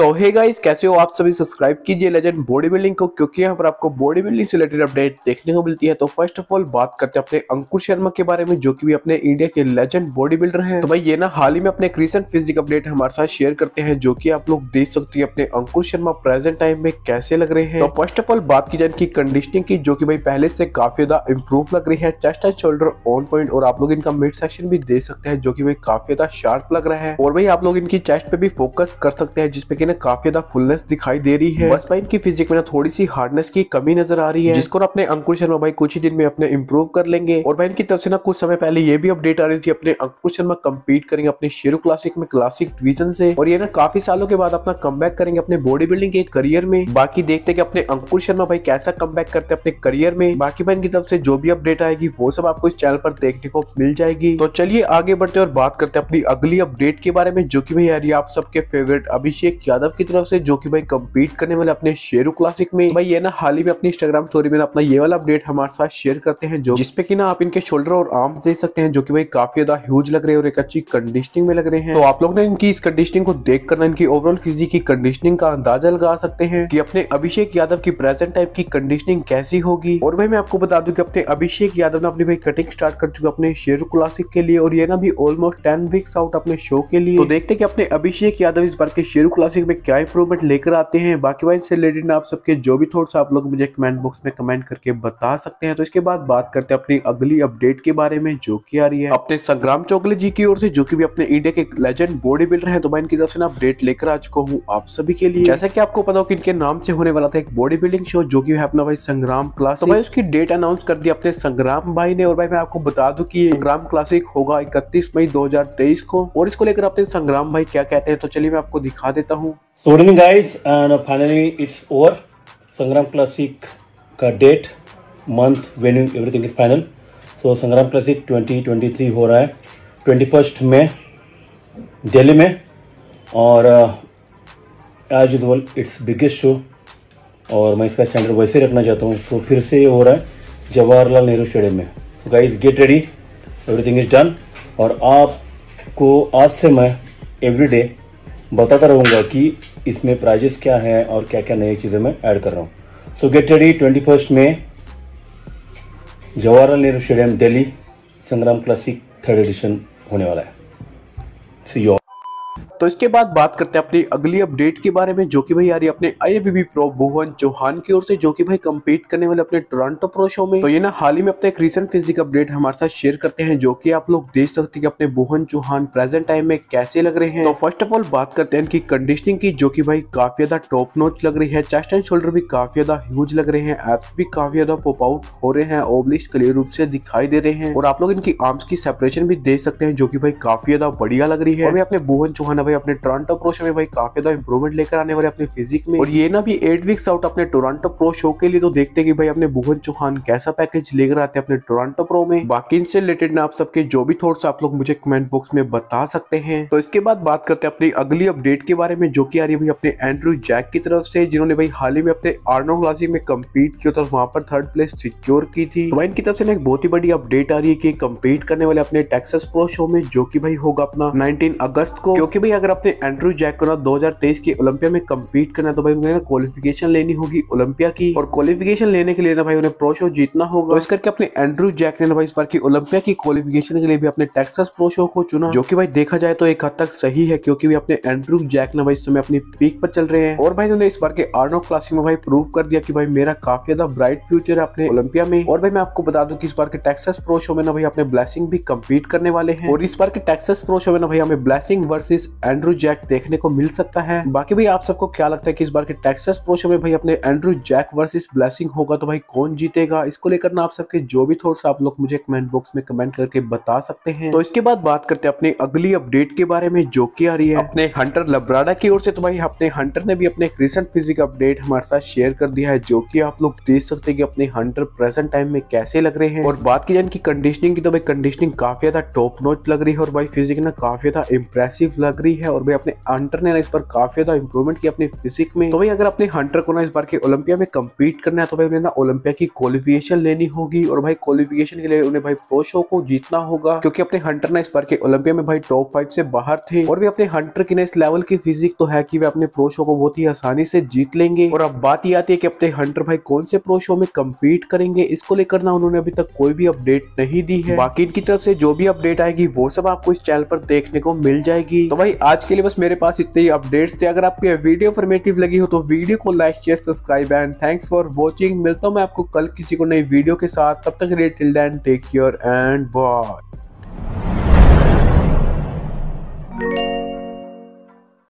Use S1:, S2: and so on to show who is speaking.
S1: सो hey guys कैसे हो आप सभी सब्सक्राइब कीजिए लेजेंड बॉडी बिल्डिंग को क्योंकि यहाँ पर आपको बॉडी बिल्डिंग से रिलेटेड अपडेट देखने को मिलती है तो फर्स्ट ऑफ ऑल बात करते हैं अपने अंकुर शर्मा के बारे में जो कि भी अपने इंडिया के लेजेंड बॉडी बिल्डर हैं तो भाई ये ना हाल ही में अपने एक रिसेंट फिजिक अपडेट हमारे साथ शेयर करते हैं जो की आप लोग देख सकते हैं अपने अंकुर शर्मा प्रेजेंट टाइम में कैसे लग रहे हैं तो फर्स्ट ऑफ ऑल बात की जाए इनकी कंडीशनिंग की जो की भाई पहले से काफी ज्यादा इम्प्रूव लग रही है chest and shoulder on point और आप लोग इनका मिड सेक्शन भी देख सकते हैं जो की भाई काफी ज्यादा शार्प लग रहा है और भाई आप लोग इनकी चेस्ट पे भी फोकस कर सकते हैं जिसपे की ना काफी ज्यादा फुलनेस दिखाई दे रही है बस भाई इनकी फिजिक में ना थोड़ी सी हार्डनेस की कमी नजर आ रही है जिसको अपने अंकुर शर्मा भाई कुछ ही दिन में अपने इम्प्रूव कर लेंगे और भाई इनकी तरफ से ना कुछ समय पहले ये भी अपडेट आ रही थी अपने अंकुर शर्मा कम्पीट करेंगे अपने शेरू क्लासिक में क्लासिक डिविजन से और ये ना काफी सालों के बाद अपना कम करेंगे अपने बॉडी बिल्डिंग के करियर में बाकी देखते कि अपने अंकुर शर्मा भाई कैसा कम करते अपने करियर में बाकी भाई इनकी तरफ से जो भी अपडेट आएगी वो सब आपको इस चैनल पर देखने को मिल जाएगी तो चलिए आगे बढ़ते और बात करते अपनी अगली अपडेट के बारे में जो की भाई आप सबके फेवरेट अभिषेक यादव की तरफ से जो कि भाई कम्पीट करने वाले अपने शेरू क्लासिक में भाई ये ना हाल ही में अपनी इंस्टाग्राम स्टोरी में अपना ये वाला अपडेट हमारे साथ शेयर करते हैं जो जिसपे की ना आप इनके शोल्डर और आर्म्स देख सकते हैं जो की भाई काफी ज्यादा ह्यूज लग रहे हैं और एक अच्छी कंडीशनिंग में लग रहे हैं तो आप लोग ने इनकी इस कंडीशनिंग को देख कर इनकी ओवरऑल फिजिक की कंडीशनिंग का अंदाजा लगा सकते हैं की अपने अभिषेक यादव की प्रेजेंट टाइप की कंडीशनिंग कैसी होगी और भाई मैं आपको बता दूं कि अपने अभिषेक यादव ने अपनी भाई कटिंग स्टार्ट कर चुका अपने शेर क्लासिक के लिए और ये ना भी ऑलमोस्ट टेन वीक्स आउट अपने शो के लिए तो देखते कि अपने अभिषेक यादव इस बार के शेरू क्लासिक सर्विसिंग में क्या इंप्रूवमेंट लेकर आते हैं बाकी वाइज से रिलेटेड आप सबके जो भी थॉट्स आप लोग मुझे कमेंट बॉक्स में कमेंट करके बता सकते हैं तो इसके बाद बात करते हैं अपनी अगली अपडेट के बारे में जो की आ रही है अपने संग्राम चौकले जी की ओर से जो की भी अपने इंडिया के लेजेंड बॉडी बिल्डर है तो मैं इनकी तरफ से अपडेट लेकर आ चुका हूँ आप सभी के लिए जैसा की आपको पता हो कि इनके नाम से होने वाला था एक बॉडी बिल्डिंग शो जो की अपना भाई संग्राम क्लास तो भाई उसकी डेट अनाउंस कर दी अपने संग्राम भाई ने और भाई मैं आपको बता दू की संग्राम क्लासिक होगा इकतीस मई दो को और इसको लेकर अपने संग्राम भाई क्या कहते हैं तो चलिए मैं आपको दिखा देता हूँ good evening guys and finally it's over Sangram classic का date month venue everything is final so Sangram classic 2023 हो रहा है ट्वेंटी फर्स्ट में दिल्ली में और as usual it's biggest show और मैं इसका चैनल वैसे ही रखना चाहता हूँ सो so, फिर से हो रहा है जवाहरलाल नेहरू स्टेडियम में so guys get ready everything is done और आपको आज से मैं एवरी डे बताता रहूँगा कि इसमें प्राइजेस क्या हैं और क्या क्या नई चीज़ें मैं ऐड कर रहा हूँ so get ready twenty first में जवाहरलाल नेहरू स्टेडियम दिल्ली संग्राम क्लासिक थर्ड एडिशन होने वाला है सी यू तो इसके बाद बात करते हैं अपनी अगली अपडेट के बारे में जो कि भाई यार अपने आई प्रो भुवन चौहान की ओर से जो कि भाई कम्पीट करने वाले अपने टोरंटो प्रो शो में तो ये ना हाल ही में अपना एक रिसेंट फिजिक अपडेट हमारे साथ शेयर करते हैं जो कि आप लोग देख सकते हैं कि अपने भुवन चौहान प्रेजेंट टाइम में कैसे लग रहे हैं तो फर्स्ट ऑफ ऑल बात करते हैं इनकी कंडीशनिंग की जो की भाई काफी ज्यादा टॉप नोच लग रही है चेस्ट एंड शोल्डर भी काफी ज्यादा ह्यूज लग रहे हैं एप्स भी काफी ज्यादा पॉप आउट हो रहे हैं ओब्लिक्स क्लियर रूप से दिखाई दे रहे हैं और आप लोग इनकी आर्म्स की सेपरेशन भी देख सकते हैं जो की भाई काफी ज्यादा बढ़िया लग रही है अपने भुवन चौहान भाई अपने टोरंटो प्रो शो में भाई काफी ज्यादा इंप्रूवमेंट लेकर आने वाले अपने फिजिक में और ये ना भी एट वीक्स आउट अपने टोरंटो प्रो शो के लिए तो देखते कि भाई अपने भुवन चौहान कैसा पैकेज लेकर आते हैं अपने टोरंटो प्रो में बाकी इनसे रिलेटेड ना आप सबके जो भी थॉट्स आप लोग मुझे कमेंट बॉक्स में बता सकते हैं तो इसके बाद बात करते हैं अपनी अगली अपडेट के बारे में जो की आ रही है भाई अपने एंड्रू जैक की तरफ से जिन्होंने भाई हाल ही में अपने आर्नो क्लासिक में कम्पीट किया था वहां पर थर्ड प्लेस सिक्योर की थी तो इनकी तरफ से ना एक बहुत ही बड़ी अपडेट आ रही है की कम्पीट करने वाले अपने टेक्सस प्रो शो में जो की भाई होगा अपना नाइनटीन अगस्त को क्योंकि भाई अगर आपने एंड्रू जैक को ना तेईस के ओलंपिया में कम्पीट करना है तो भाई उन्हें क्वालिफिकेशन लेनी होगी ओलंपिया की और क्वालिफिकेशन लेने के लिए ना भाई उन्हें प्रो शो जीतना होगा तो इस करके अपने एंड्रू जैक ने ना भाई इस बार की ओलंपिया की क्वालिफिकेशन के लिए भी अपने टेक्सास प्रो शो को चुना जो की भाई देखा जाए तो एक हद तक सही है क्योंकि भी अपने एंड्रू जैक ना भाई इस समय अपनी पीक पर चल रहे हैं और भाई उन्होंने इस बार के आर्नो क्लासिक में भाई प्रूव कर दिया कि भाई मेरा काफी ज्यादा ब्राइट फ्यूचर है अपने ओलंपिया में और भाई मैं आपको बता दूं कि इस बार के टेक्सास प्रो शो में ना भाई अपने ब्लेसिंग भी कम्पीट करने वाले हैं और इस बार के टेक्सास प्रो शो में ना भाई हमें ब्लेसिंग वर्सेज एंड्रू जैक देखने को मिल सकता है बाकी भाई आप सबको क्या लगता है कि इस बार के टेक्स प्रोशो में भाई अपने एंड्रू जैक वर्सेस ब्लेसिंग होगा तो भाई कौन जीतेगा इसको लेकर ना आप सबके जो भी थॉट्स आप लोग मुझे कमेंट बॉक्स में कमेंट करके बता सकते हैं तो इसके बाद बात करते हैं अपने अगली अपडेट के बारे में जो की आ रही है अपने हंटर लब्राडा की ओर से तो भाई अपने हंटर ने भी अपने एक रिसेंट फिजिक अपडेट हमारे साथ शेयर कर दिया है जो की आप लोग देख सकते हैं कि अपने हंटर प्रेजेंट टाइम में कैसे लग रहे हैं और बात की जाए इनकी कंडीशनिंग की तो भाई कंडीशनिंग काफी ज्यादा टॉप नोट लग रही है और भाई फिजिक ना काफी ज्यादा इम्प्रेसिव लग रही भी है और भाई अपने हंटर ने ना इस बार काफी ज्यादा इंप्रूवमेंट किया अपने फिजिक में तो भाई अगर अपने हंटर को ना इस बार के ओलंपिया में कम्पीट करना है तो भाई उन्हें ना ओलंपिया की क्वालिफिकेशन लेनी होगी और भाई क्वालिफिकेशन के लिए उन्हें भाई प्रो शो को जीतना होगा क्योंकि अपने हंटर ना इस बार के ओलंपिया में भाई टॉप फाइव से बाहर थे और भी अपने हंटर की ना इस लेवल की फिजिक तो है कि वे अपने प्रो शो को बहुत ही आसानी से जीत लेंगे और अब बात ये आती है कि अपने हंटर भाई कौन से प्रो शो में कम्पीट करेंगे इसको लेकर ना उन्होंने अभी तक कोई भी अपडेट नहीं दी है बाकी इनकी तरफ से जो भी अपडेट आएगी वो सब आपको इस चैनल पर देखने को मिल जाएगी तो भाई आज के लिए बस मेरे पास इतने ही अपडेट्स थे अगर आपको यह वीडियो फॉर्मेटिव लगी हो तो वीडियो को like share subscribe and thanks for watching मिलता हूँ मैं आपको कल किसी को नई वीडियो के साथ तब तक till and take care and bye